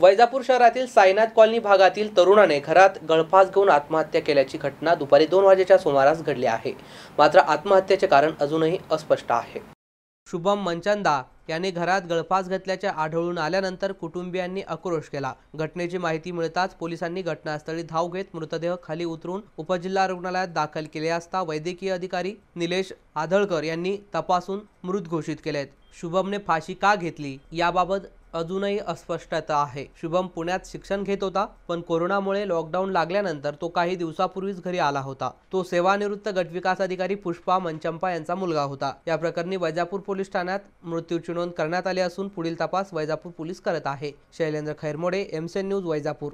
वैजापूर शहरातील साईनाथ कॉलनी भागातील तरुणाने घरात गळफास घेऊन आत्महत्या केल्याची घटना दुपारी दोन वाजेच्या सुमारास घडली आहे मात्र आत्महत्येचे कारण अजूनही अस्पष्ट आहे शुभम मंचंदा याने घरात गळफास घेतल्याचे आढळून आल्यानंतर कुटुंबियांनी आक्रोश केला घटनेची माहिती मिळताच पोलिसांनी घटनास्थळी धाव घेत मृतदेह खाली उतरून उपजिल्हा रुग्णालयात दाखल केले असता वैद्यकीय अधिकारी निलेश आधळकर यांनी तपासून मृत घोषित केलेत शुभमने फाशी का घेतली याबाबत अजूनही अस्पष्टता आहे शुभम पुण्यात शिक्षण घेत होता पण कोरोनामुळे लॉकडाऊन लागल्यानंतर तो काही दिवसापूर्वीच घरी आला होता तो सेवानिवृत्त गटविकास अधिकारी पुष्पा मनचंपा यांचा मुलगा होता या प्रकरणी वैजापूर पोलीस ठाण्यात मृत्यूची नोंद करण्यात आली असून पुढील तपास वैजापूर पोलीस करत आहे शैलेंद्र खैरमोडे एमसेन न्यूज वैजापूर